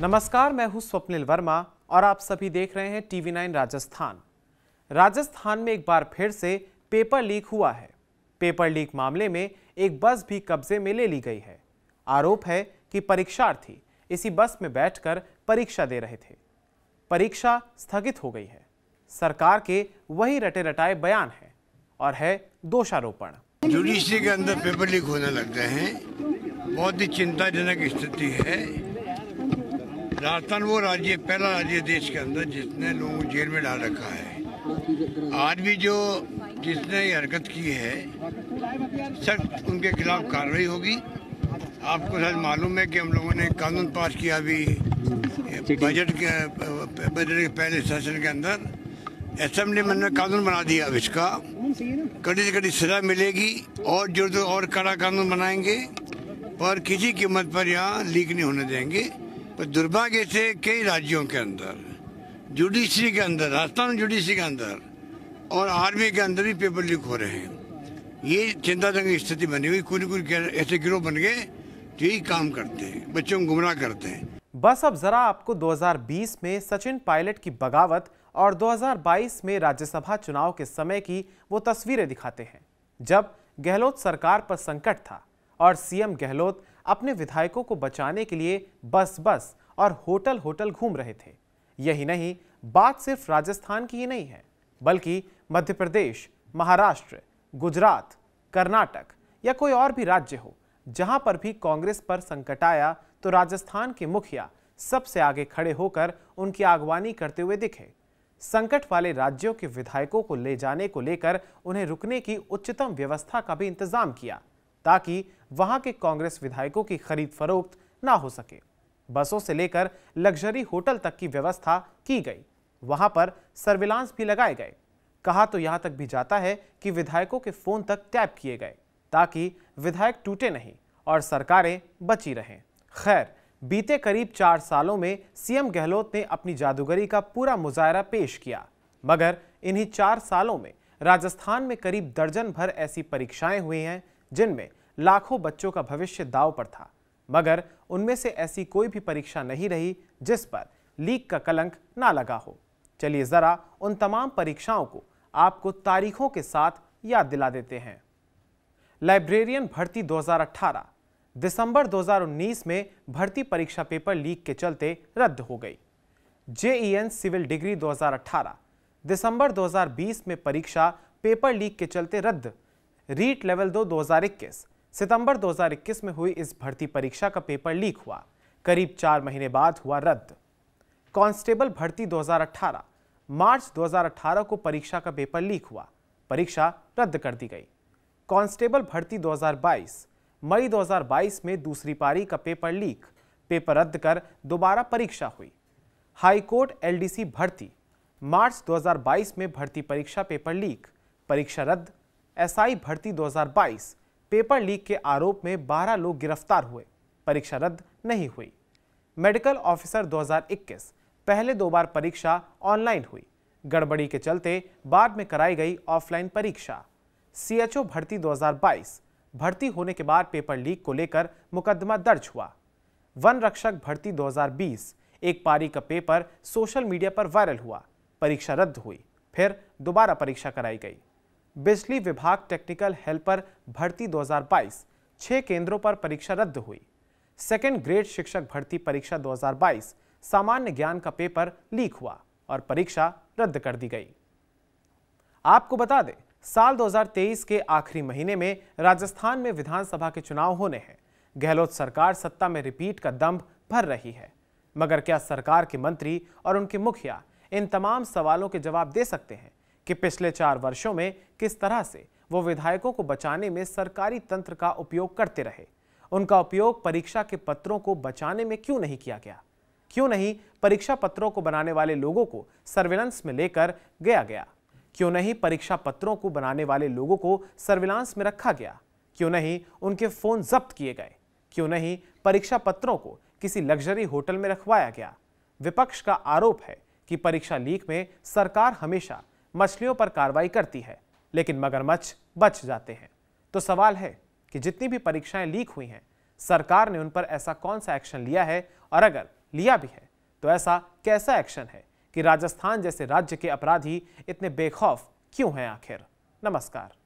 नमस्कार मैं हूं स्वप्निल वर्मा और आप सभी देख रहे हैं टीवी नाइन राजस्थान राजस्थान में एक बार फिर से पेपर लीक हुआ है पेपर लीक मामले में एक बस भी कब्जे में ले ली गई है आरोप है कि परीक्षार्थी इसी बस में बैठकर परीक्षा दे रहे थे परीक्षा स्थगित हो गई है सरकार के वही रटे रटाए बयान है और है दोषारोपण जुडिशरी के अंदर पेपर लीक होने लगते हैं बहुत ही चिंताजनक स्थिति है राजस्थान वो राज्य पहला राज्य देश के अंदर जिसने लोगों को जेल में डाल रखा है आज भी जो जिसने ये हरकत की है सख्त उनके खिलाफ कार्रवाई होगी आपको शायद मालूम है कि हम लोगों ने कानून पास किया अभी बजट के बजट के पहले सेशन के अंदर असेंबली में ने कानून बना दिया अब इसका कड़ी से कड़ी सजा मिलेगी और जो जो तो और कड़ा कानून बनाएंगे पर किसी कीमत पर यहाँ लीक नहीं होने देंगे पर दुर्भाग्य से कई राज्यों के अंदर जुडिशरी के अंदर राजस्थान जुडिशरी के अंदर और आर्मी के अंदर भी पेपर लीक हो रहे हैं ये चिंताजनक स्थिति बनी हुई कुछ कुछ ऐसे गिरोह बन गए जो यही काम करते हैं बच्चों को गुमराह करते हैं बस अब जरा आपको 2020 में सचिन पायलट की बगावत और 2022 में राज्यसभा चुनाव के समय की वो तस्वीरें दिखाते हैं जब गहलोत सरकार पर संकट था और सीएम गहलोत अपने विधायकों को बचाने के लिए बस बस और होटल होटल घूम रहे थे यही नहीं बात सिर्फ राजस्थान की ही नहीं है बल्कि मध्य प्रदेश महाराष्ट्र गुजरात कर्नाटक या कोई और भी राज्य हो जहां पर भी कांग्रेस पर संकट आया तो राजस्थान के मुखिया सबसे आगे खड़े होकर उनकी आगवानी करते हुए दिखे संकट वाले राज्यों के विधायकों को ले जाने को लेकर उन्हें रुकने की उच्चतम व्यवस्था का भी इंतजाम किया ताकि वहां के कांग्रेस विधायकों की खरीद फरोख्त ना हो सके बसों से लेकर लग्जरी होटल तक की व्यवस्था की गई वहां पर सर्विलांस भी लगाए गए कहा तो यहां तक भी जाता है कि विधायकों के फोन तक टैप किए गए ताकि विधायक टूटे नहीं और सरकारें बची रहें खैर बीते करीब चार सालों में सीएम गहलोत ने अपनी जादूगरी का पूरा मुजाहरा पेश किया मगर इन्हीं चार सालों में राजस्थान में करीब दर्जन भर ऐसी परीक्षाएं हुई हैं जिनमें लाखों बच्चों का भविष्य दाव पर था मगर उनमें से ऐसी कोई भी परीक्षा नहीं रही जिस पर लीक का कलंक ना लगा हो चलिए ज़रा उन तमाम परीक्षाओं को आपको तारीखों के साथ याद दिला देते हैं लाइब्रेरियन भर्ती 2018 दिसंबर 2019 में भर्ती परीक्षा पेपर लीक के चलते रद्द हो गई जेईएन सिविल डिग्री 2018 दिसंबर 2020 में परीक्षा पेपर लीक के चलते रद्द रीट लेवल दो 2021 सितंबर 2021 में हुई इस भर्ती परीक्षा का पेपर लीक हुआ करीब चार महीने बाद हुआ रद्द कांस्टेबल भर्ती 2018 मार्च 2018 को परीक्षा का पेपर लीक हुआ परीक्षा रद्द कर दी गई कांस्टेबल भर्ती 2022 मई 2022 में दूसरी पारी का पेपर लीक पेपर रद्द कर दोबारा परीक्षा हुई हाईकोर्ट एलडीसी भर्ती मार्च 2022 में भर्ती परीक्षा पेपर लीक परीक्षा रद्द एसआई भर्ती 2022 पेपर लीक के आरोप में 12 लोग गिरफ्तार हुए परीक्षा रद्द नहीं हुई मेडिकल ऑफिसर 2021 पहले दो बार परीक्षा ऑनलाइन हुई गड़बड़ी के चलते बाद में कराई गई ऑफलाइन परीक्षा सीएचओ भर्ती 2022 भर्ती होने के बाद पेपर लीक को लेकर मुकदमा दर्ज हुआ वन रक्षक भर्ती 2020 एक पारी का पेपर सोशल मीडिया पर वायरल हुआ परीक्षा रद्द हुई फिर दोबारा परीक्षा कराई गई बिजली विभाग टेक्निकल हेल्पर भर्ती 2022 छह केंद्रों पर परीक्षा रद्द हुई सेकेंड ग्रेड शिक्षक भर्ती परीक्षा 2022 सामान्य ज्ञान का पेपर लीक हुआ और परीक्षा रद्द कर दी गई आपको बता दें साल 2023 के आखिरी महीने में राजस्थान में विधानसभा के चुनाव होने हैं गहलोत सरकार सत्ता में रिपीट का दम्भ भर रही है मगर क्या सरकार के मंत्री और उनके मुखिया इन तमाम सवालों के जवाब दे सकते हैं कि पिछले चार वर्षों में किस तरह से वो विधायकों को बचाने में सरकारी तंत्र का उपयोग करते रहे उनका उपयोग परीक्षा के पत्रों को बचाने में क्यों नहीं किया गया क्यों नहीं परीक्षा पत्रों को बनाने वाले लोगों को सर्विलांस में लेकर गया गया क्यों नहीं परीक्षा पत्रों को बनाने वाले लोगों को सर्विलांस में रखा गया क्यों नहीं उनके फोन जब्त किए गए क्यों नहीं परीक्षा पत्रों को किसी लग्जरी होटल में रखवाया गया विपक्ष का आरोप है कि परीक्षा लीक में सरकार हमेशा मछलियों पर कार्रवाई करती है लेकिन मगरमच्छ बच जाते हैं तो सवाल है कि जितनी भी परीक्षाएं लीक हुई हैं सरकार ने उन पर ऐसा कौन सा एक्शन लिया है और अगर लिया भी है तो ऐसा कैसा एक्शन है कि राजस्थान जैसे राज्य के अपराधी इतने बेखौफ क्यों हैं आखिर नमस्कार